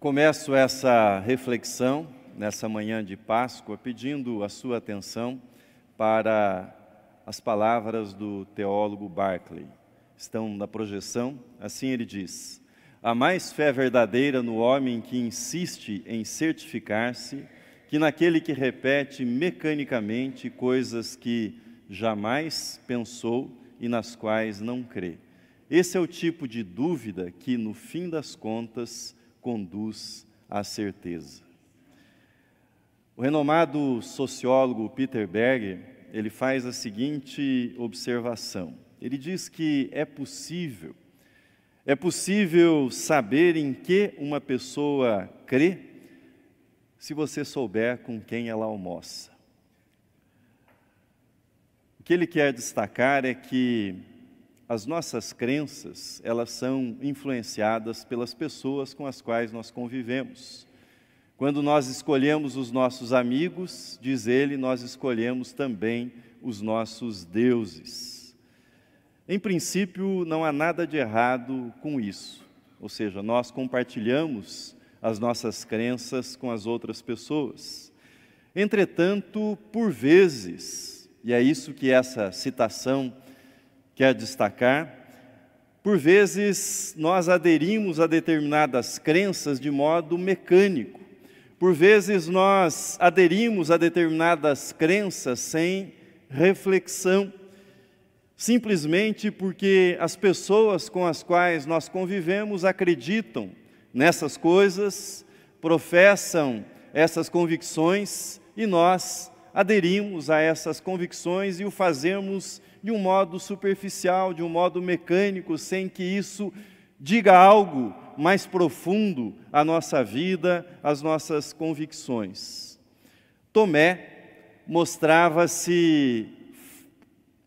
Começo essa reflexão nessa manhã de Páscoa pedindo a sua atenção para as palavras do teólogo Barclay. Estão na projeção, assim ele diz: Há mais fé verdadeira no homem que insiste em certificar-se que naquele que repete mecanicamente coisas que jamais pensou e nas quais não crê. Esse é o tipo de dúvida que, no fim das contas, conduz à certeza. O renomado sociólogo Peter Berger, ele faz a seguinte observação. Ele diz que é possível é possível saber em que uma pessoa crê se você souber com quem ela almoça. O que ele quer destacar é que as nossas crenças, elas são influenciadas pelas pessoas com as quais nós convivemos. Quando nós escolhemos os nossos amigos, diz ele, nós escolhemos também os nossos deuses. Em princípio, não há nada de errado com isso, ou seja, nós compartilhamos as nossas crenças com as outras pessoas. Entretanto, por vezes, e é isso que essa citação quer destacar. Por vezes, nós aderimos a determinadas crenças de modo mecânico. Por vezes, nós aderimos a determinadas crenças sem reflexão, simplesmente porque as pessoas com as quais nós convivemos acreditam nessas coisas, professam essas convicções e nós aderimos a essas convicções e o fazemos de um modo superficial, de um modo mecânico, sem que isso diga algo mais profundo à nossa vida, às nossas convicções. Tomé mostrava-se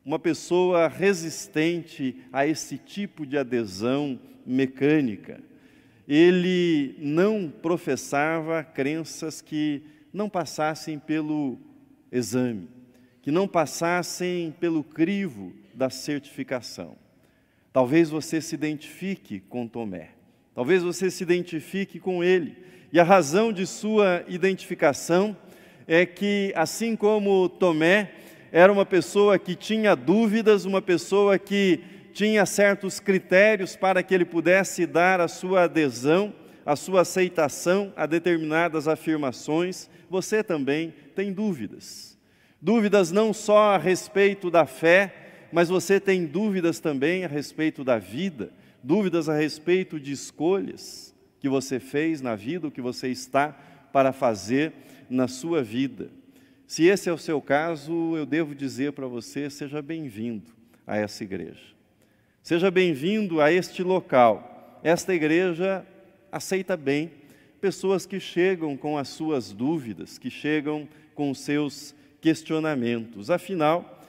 uma pessoa resistente a esse tipo de adesão mecânica. Ele não professava crenças que não passassem pelo exame que não passassem pelo crivo da certificação. Talvez você se identifique com Tomé, talvez você se identifique com ele, e a razão de sua identificação é que, assim como Tomé, era uma pessoa que tinha dúvidas, uma pessoa que tinha certos critérios para que ele pudesse dar a sua adesão, a sua aceitação a determinadas afirmações, você também tem dúvidas. Dúvidas não só a respeito da fé, mas você tem dúvidas também a respeito da vida, dúvidas a respeito de escolhas que você fez na vida, o que você está para fazer na sua vida. Se esse é o seu caso, eu devo dizer para você: seja bem-vindo a essa igreja. Seja bem-vindo a este local. Esta igreja aceita bem pessoas que chegam com as suas dúvidas, que chegam com os seus questionamentos. Afinal,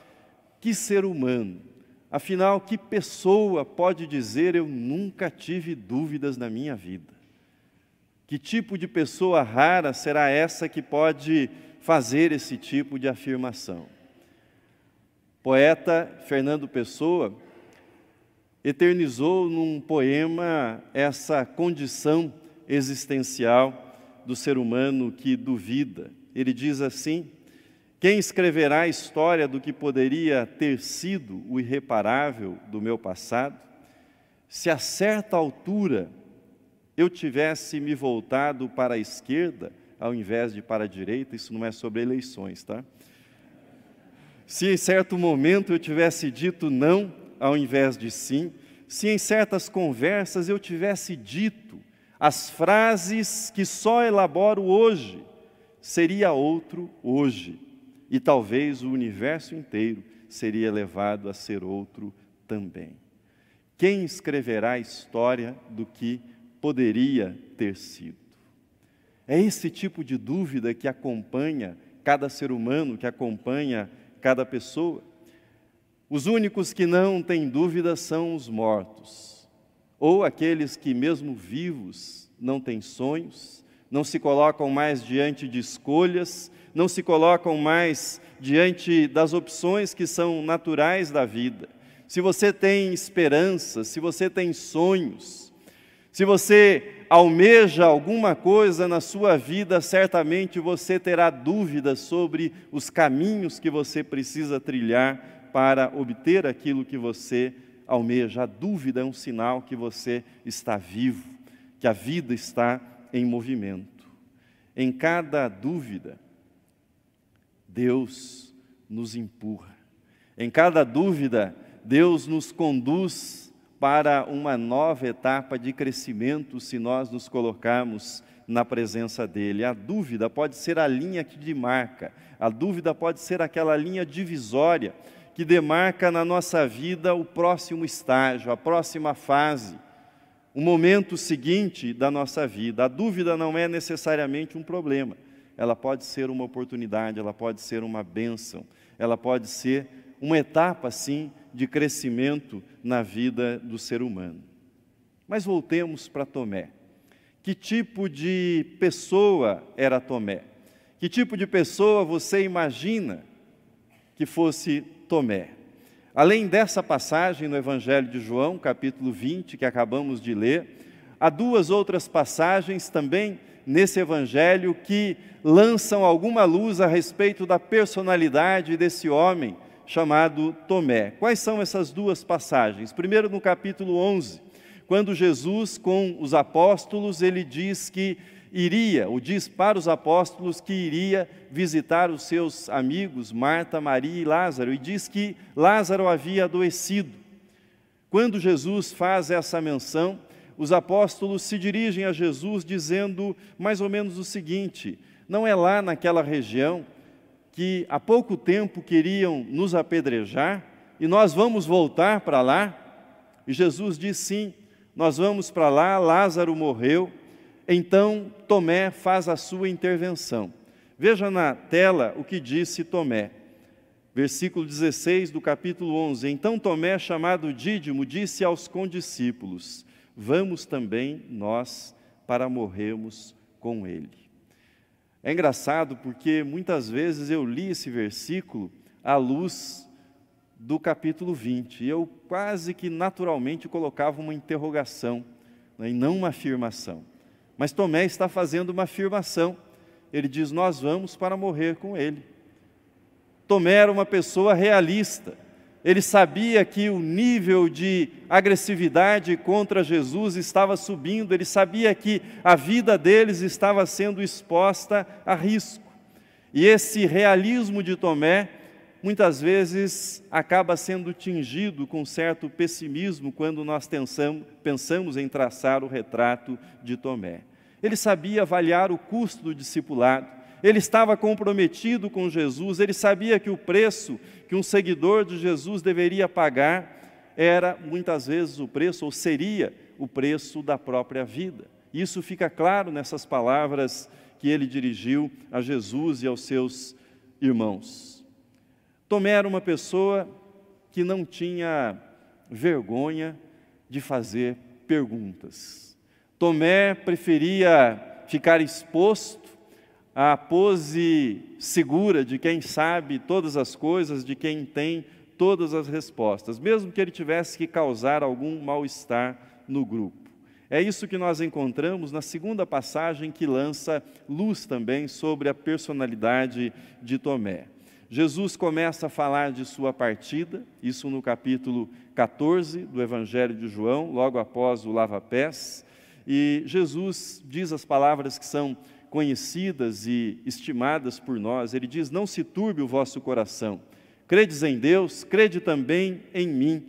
que ser humano, afinal, que pessoa pode dizer eu nunca tive dúvidas na minha vida? Que tipo de pessoa rara será essa que pode fazer esse tipo de afirmação? Poeta Fernando Pessoa eternizou num poema essa condição existencial do ser humano que duvida. Ele diz assim: quem escreverá a história do que poderia ter sido o irreparável do meu passado? Se a certa altura eu tivesse me voltado para a esquerda, ao invés de para a direita, isso não é sobre eleições, tá? Se em certo momento eu tivesse dito não ao invés de sim, se em certas conversas eu tivesse dito as frases que só elaboro hoje, seria outro hoje e talvez o universo inteiro seria levado a ser outro também. Quem escreverá a história do que poderia ter sido? É esse tipo de dúvida que acompanha cada ser humano, que acompanha cada pessoa. Os únicos que não têm dúvida são os mortos, ou aqueles que, mesmo vivos, não têm sonhos, não se colocam mais diante de escolhas, não se colocam mais diante das opções que são naturais da vida. Se você tem esperança, se você tem sonhos, se você almeja alguma coisa na sua vida, certamente você terá dúvidas sobre os caminhos que você precisa trilhar para obter aquilo que você almeja. A dúvida é um sinal que você está vivo, que a vida está em movimento. Em cada dúvida, Deus nos empurra. Em cada dúvida, Deus nos conduz para uma nova etapa de crescimento se nós nos colocarmos na presença dele. A dúvida pode ser a linha que demarca, a dúvida pode ser aquela linha divisória que demarca na nossa vida o próximo estágio, a próxima fase, o momento seguinte da nossa vida. A dúvida não é necessariamente um problema ela pode ser uma oportunidade, ela pode ser uma bênção, ela pode ser uma etapa, sim, de crescimento na vida do ser humano. Mas voltemos para Tomé. Que tipo de pessoa era Tomé? Que tipo de pessoa você imagina que fosse Tomé? Além dessa passagem no Evangelho de João, capítulo 20, que acabamos de ler, há duas outras passagens também nesse evangelho que lançam alguma luz a respeito da personalidade desse homem chamado Tomé. Quais são essas duas passagens? Primeiro no capítulo 11, quando Jesus com os apóstolos, ele diz que iria, ou diz para os apóstolos que iria visitar os seus amigos Marta, Maria e Lázaro, e diz que Lázaro havia adoecido. Quando Jesus faz essa menção, os apóstolos se dirigem a Jesus dizendo mais ou menos o seguinte: não é lá naquela região que há pouco tempo queriam nos apedrejar e nós vamos voltar para lá? E Jesus diz sim, nós vamos para lá, Lázaro morreu. Então Tomé faz a sua intervenção. Veja na tela o que disse Tomé. Versículo 16 do capítulo 11. Então Tomé, chamado Dídimo, disse aos condiscípulos: vamos também nós para morrermos com Ele. É engraçado porque muitas vezes eu li esse versículo à luz do capítulo 20 e eu quase que naturalmente colocava uma interrogação né, e não uma afirmação. Mas Tomé está fazendo uma afirmação. Ele diz: Nós vamos para morrer com Ele. Tomé era uma pessoa realista. Ele sabia que o nível de agressividade contra Jesus estava subindo, ele sabia que a vida deles estava sendo exposta a risco. E esse realismo de Tomé muitas vezes acaba sendo tingido com certo pessimismo quando nós pensamos em traçar o retrato de Tomé. Ele sabia avaliar o custo do discipulado, ele estava comprometido com Jesus, ele sabia que o preço que um seguidor de Jesus deveria pagar era muitas vezes o preço, ou seria o preço da própria vida. Isso fica claro nessas palavras que ele dirigiu a Jesus e aos seus irmãos. Tomé era uma pessoa que não tinha vergonha de fazer perguntas. Tomé preferia ficar exposto a pose segura de quem sabe todas as coisas, de quem tem todas as respostas, mesmo que ele tivesse que causar algum mal-estar no grupo. É isso que nós encontramos na segunda passagem que lança luz também sobre a personalidade de Tomé. Jesus começa a falar de sua partida, isso no capítulo 14 do Evangelho de João, logo após o lava-pés, e Jesus diz as palavras que são conhecidas e estimadas por nós. Ele diz: Não se turbe o vosso coração. Credes em Deus, crede também em mim.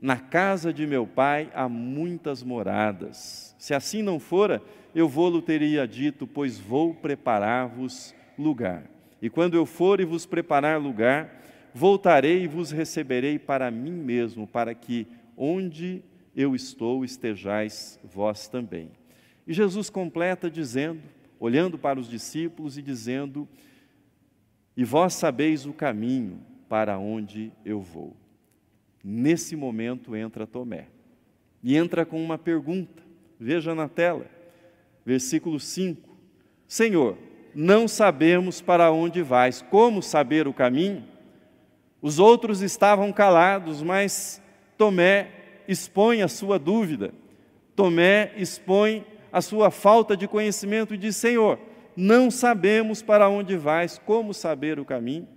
Na casa de meu pai há muitas moradas. Se assim não fora, eu vou-lo teria dito, pois vou preparar-vos lugar. E quando eu for e vos preparar lugar, voltarei e vos receberei para mim mesmo, para que onde eu estou estejais vós também. E Jesus completa dizendo: olhando para os discípulos e dizendo: E vós sabeis o caminho para onde eu vou. Nesse momento entra Tomé e entra com uma pergunta. Veja na tela, versículo 5: Senhor, não sabemos para onde vais, como saber o caminho? Os outros estavam calados, mas Tomé expõe a sua dúvida. Tomé expõe a sua falta de conhecimento e diz: Senhor, não sabemos para onde vais, como saber o caminho?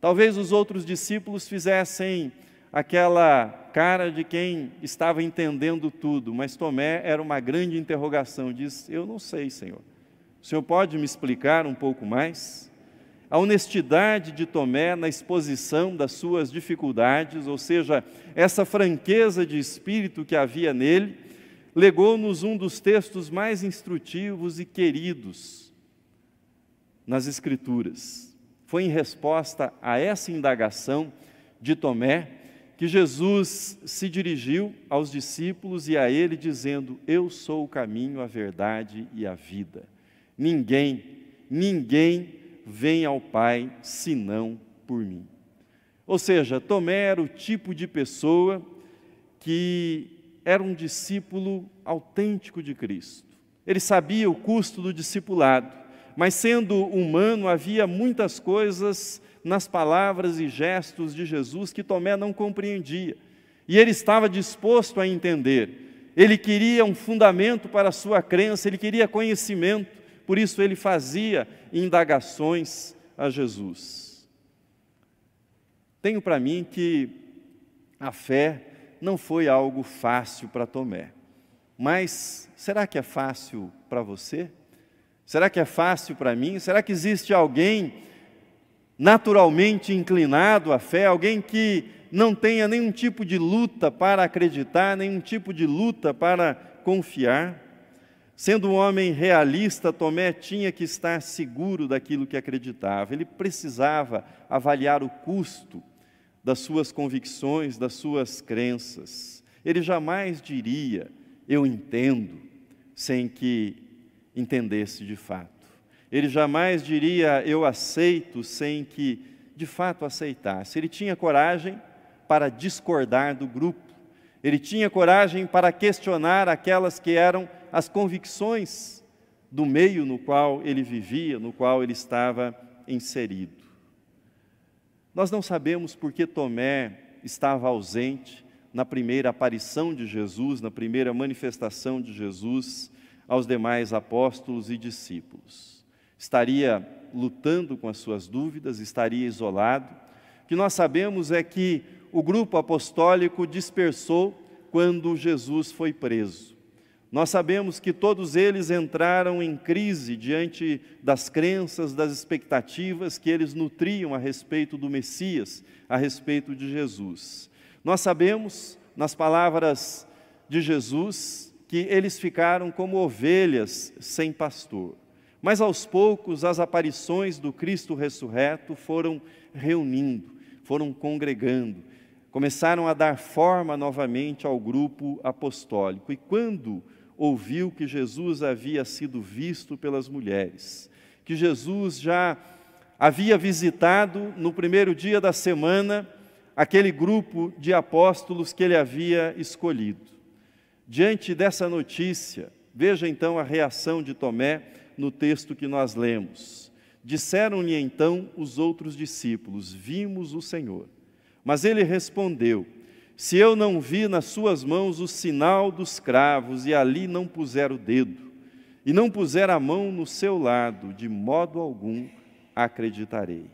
Talvez os outros discípulos fizessem aquela cara de quem estava entendendo tudo, mas Tomé era uma grande interrogação, diz: Eu não sei, Senhor. O senhor pode me explicar um pouco mais? A honestidade de Tomé na exposição das suas dificuldades, ou seja, essa franqueza de espírito que havia nele, legou-nos um dos textos mais instrutivos e queridos nas Escrituras. Foi em resposta a essa indagação de Tomé que Jesus se dirigiu aos discípulos e a ele, dizendo: Eu sou o caminho, a verdade e a vida. Ninguém, ninguém vem ao Pai senão por mim. Ou seja, Tomé era o tipo de pessoa que era um discípulo autêntico de Cristo. Ele sabia o custo do discipulado, mas sendo humano, havia muitas coisas nas palavras e gestos de Jesus que Tomé não compreendia. E ele estava disposto a entender. Ele queria um fundamento para a sua crença, ele queria conhecimento, por isso ele fazia indagações a Jesus. Tenho para mim que a fé não foi algo fácil para Tomé. Mas será que é fácil para você? Será que é fácil para mim? Será que existe alguém naturalmente inclinado à fé, alguém que não tenha nenhum tipo de luta para acreditar, nenhum tipo de luta para confiar? Sendo um homem realista, Tomé tinha que estar seguro daquilo que acreditava. Ele precisava avaliar o custo das suas convicções, das suas crenças. Ele jamais diria, eu entendo, sem que entendesse de fato. Ele jamais diria, eu aceito, sem que de fato aceitasse. Ele tinha coragem para discordar do grupo, ele tinha coragem para questionar aquelas que eram as convicções do meio no qual ele vivia, no qual ele estava inserido. Nós não sabemos por que Tomé estava ausente na primeira aparição de Jesus, na primeira manifestação de Jesus aos demais apóstolos e discípulos. Estaria lutando com as suas dúvidas, estaria isolado. O que nós sabemos é que o grupo apostólico dispersou quando Jesus foi preso. Nós sabemos que todos eles entraram em crise diante das crenças, das expectativas que eles nutriam a respeito do Messias, a respeito de Jesus. Nós sabemos, nas palavras de Jesus, que eles ficaram como ovelhas sem pastor. Mas aos poucos as aparições do Cristo ressurreto foram reunindo, foram congregando, começaram a dar forma novamente ao grupo apostólico. E quando ouviu que Jesus havia sido visto pelas mulheres, que Jesus já havia visitado no primeiro dia da semana aquele grupo de apóstolos que ele havia escolhido. Diante dessa notícia, veja então a reação de Tomé no texto que nós lemos. Disseram-lhe então os outros discípulos: Vimos o Senhor. Mas ele respondeu: se eu não vi nas suas mãos o sinal dos cravos, e ali não puser o dedo, e não puser a mão no seu lado, de modo algum acreditarei.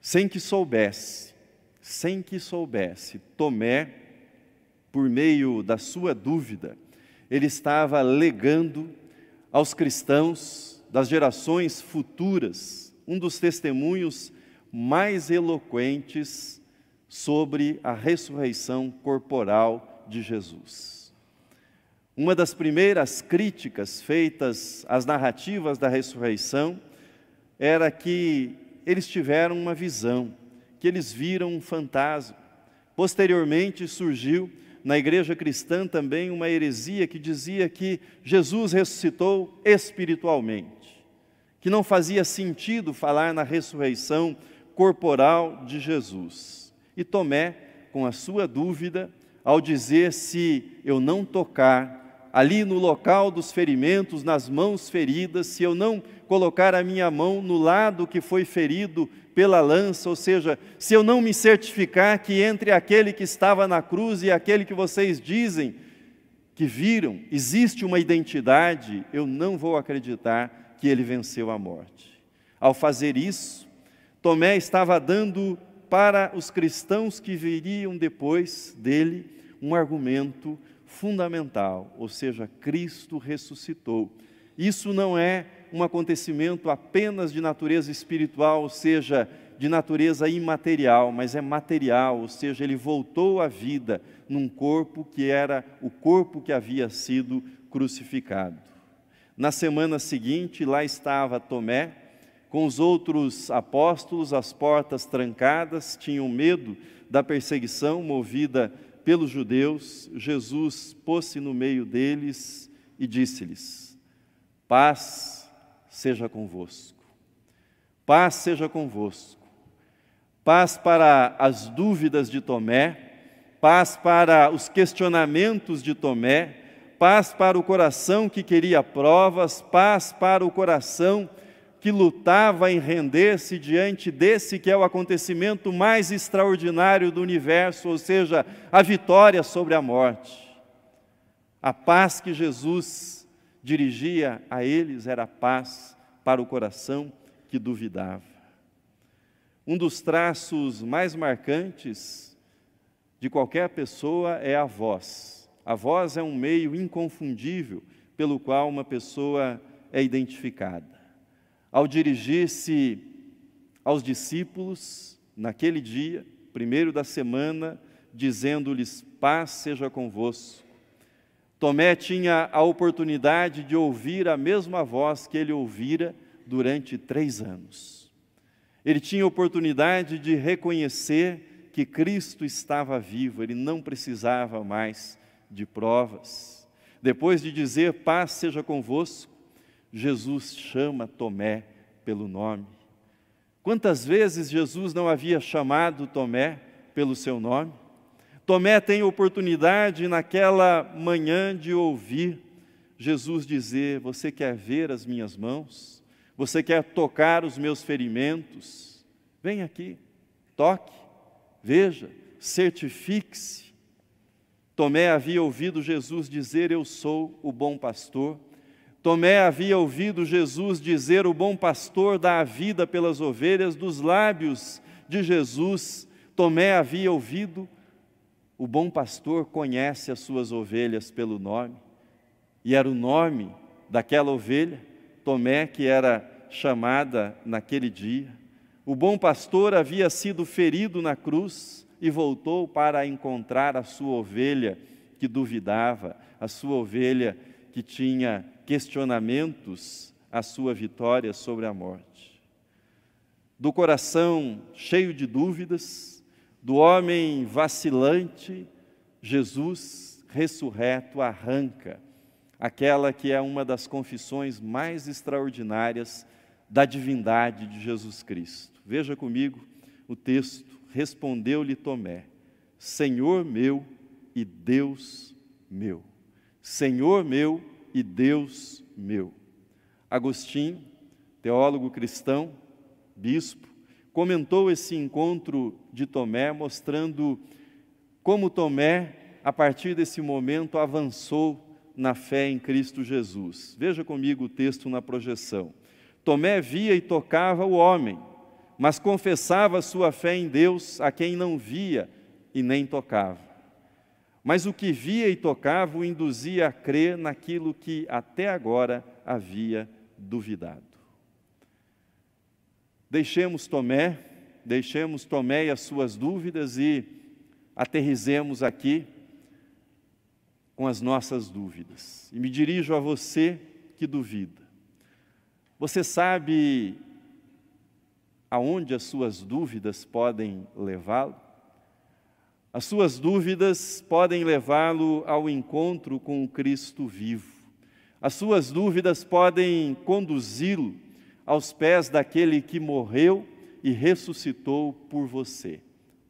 Sem que soubesse, sem que soubesse, Tomé, por meio da sua dúvida, ele estava legando aos cristãos das gerações futuras um dos testemunhos mais eloquentes sobre a ressurreição corporal de Jesus. Uma das primeiras críticas feitas às narrativas da ressurreição era que eles tiveram uma visão, que eles viram um fantasma. Posteriormente surgiu na igreja cristã também uma heresia que dizia que Jesus ressuscitou espiritualmente, que não fazia sentido falar na ressurreição corporal de Jesus. E Tomé, com a sua dúvida, ao dizer se eu não tocar ali no local dos ferimentos, nas mãos feridas, se eu não colocar a minha mão no lado que foi ferido pela lança, ou seja, se eu não me certificar que entre aquele que estava na cruz e aquele que vocês dizem que viram, existe uma identidade, eu não vou acreditar que ele venceu a morte. Ao fazer isso, Tomé estava dando para os cristãos que viriam depois dele um argumento fundamental, ou seja, Cristo ressuscitou. Isso não é um acontecimento apenas de natureza espiritual, ou seja, de natureza imaterial, mas é material, ou seja, ele voltou à vida num corpo que era o corpo que havia sido crucificado. Na semana seguinte, lá estava Tomé, com os outros apóstolos, as portas trancadas, tinham medo da perseguição movida pelos judeus. Jesus pôs-se no meio deles e disse-lhes: Paz seja convosco. Paz seja convosco. Paz para as dúvidas de Tomé, paz para os questionamentos de Tomé, paz para o coração que queria provas, paz para o coração que lutava em render-se diante desse que é o acontecimento mais extraordinário do universo, ou seja, a vitória sobre a morte. A paz que Jesus dirigia a eles era paz para o coração que duvidava. Um dos traços mais marcantes de qualquer pessoa é a voz. A voz é um meio inconfundível pelo qual uma pessoa é identificada ao dirigir-se aos discípulos naquele dia, primeiro da semana, dizendo-lhes: Paz seja convosco. Tomé tinha a oportunidade de ouvir a mesma voz que ele ouvira durante três anos. Ele tinha oportunidade de reconhecer que Cristo estava vivo, ele não precisava mais de provas. Depois de dizer: Paz seja convosco, Jesus chama Tomé pelo nome. Quantas vezes Jesus não havia chamado Tomé pelo seu nome? Tomé tem oportunidade naquela manhã de ouvir Jesus dizer: Você quer ver as minhas mãos? Você quer tocar os meus ferimentos? Vem aqui, toque, veja, certifique-se. Tomé havia ouvido Jesus dizer: Eu sou o bom pastor Tomé havia ouvido Jesus dizer: O bom pastor dá a vida pelas ovelhas, dos lábios de Jesus. Tomé havia ouvido: O bom pastor conhece as suas ovelhas pelo nome. E era o nome daquela ovelha, Tomé, que era chamada naquele dia. O bom pastor havia sido ferido na cruz e voltou para encontrar a sua ovelha que duvidava, a sua ovelha que tinha questionamentos a sua vitória sobre a morte. Do coração cheio de dúvidas, do homem vacilante, Jesus ressurreto arranca aquela que é uma das confissões mais extraordinárias da divindade de Jesus Cristo. Veja comigo o texto: Respondeu-lhe Tomé, Senhor meu e Deus meu. Senhor meu e Deus meu. Agostinho, teólogo cristão, bispo, comentou esse encontro de Tomé, mostrando como Tomé, a partir desse momento, avançou na fé em Cristo Jesus. Veja comigo o texto na projeção. Tomé via e tocava o homem, mas confessava sua fé em Deus, a quem não via e nem tocava mas o que via e tocava o induzia a crer naquilo que até agora havia duvidado. Deixemos Tomé, deixemos Tomé e as suas dúvidas e aterrizemos aqui com as nossas dúvidas. E me dirijo a você que duvida. Você sabe aonde as suas dúvidas podem levá-lo? As suas dúvidas podem levá-lo ao encontro com o Cristo vivo. As suas dúvidas podem conduzi-lo aos pés daquele que morreu e ressuscitou por você,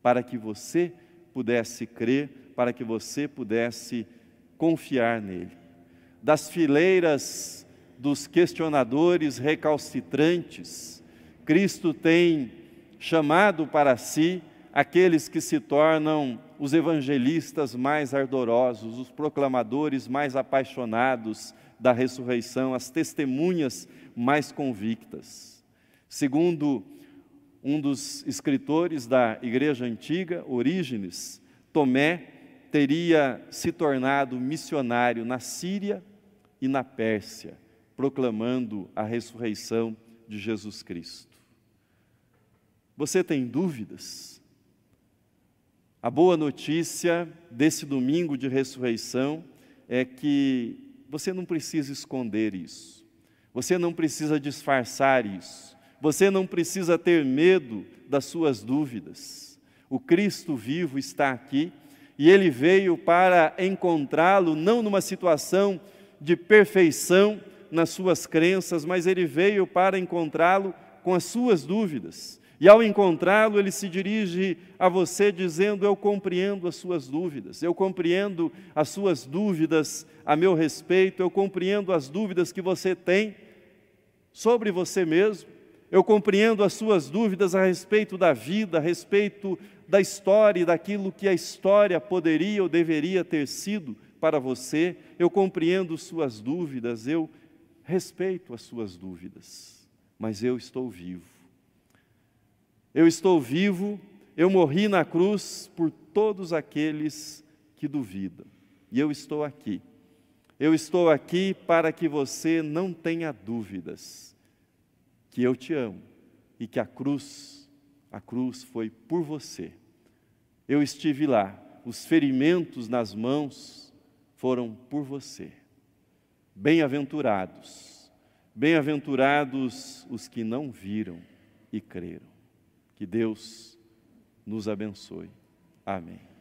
para que você pudesse crer, para que você pudesse confiar nele. Das fileiras dos questionadores recalcitrantes, Cristo tem chamado para si aqueles que se tornam os evangelistas mais ardorosos, os proclamadores mais apaixonados da ressurreição, as testemunhas mais convictas. Segundo um dos escritores da Igreja Antiga, Orígenes, Tomé teria se tornado missionário na Síria e na Pérsia, proclamando a ressurreição de Jesus Cristo. Você tem dúvidas a boa notícia desse domingo de ressurreição é que você não precisa esconder isso, você não precisa disfarçar isso, você não precisa ter medo das suas dúvidas. O Cristo vivo está aqui e ele veio para encontrá-lo não numa situação de perfeição nas suas crenças, mas ele veio para encontrá-lo com as suas dúvidas e ao encontrá-lo, ele se dirige a você dizendo: Eu compreendo as suas dúvidas, eu compreendo as suas dúvidas a meu respeito, eu compreendo as dúvidas que você tem sobre você mesmo, eu compreendo as suas dúvidas a respeito da vida, a respeito da história e daquilo que a história poderia ou deveria ter sido para você, eu compreendo suas dúvidas, eu respeito as suas dúvidas, mas eu estou vivo eu estou vivo, eu morri na cruz por todos aqueles que duvidam. E eu estou aqui. Eu estou aqui para que você não tenha dúvidas que eu te amo e que a cruz, a cruz foi por você. Eu estive lá, os ferimentos nas mãos foram por você. Bem-aventurados, bem-aventurados os que não viram e creram. Que Deus nos abençoe. Amém.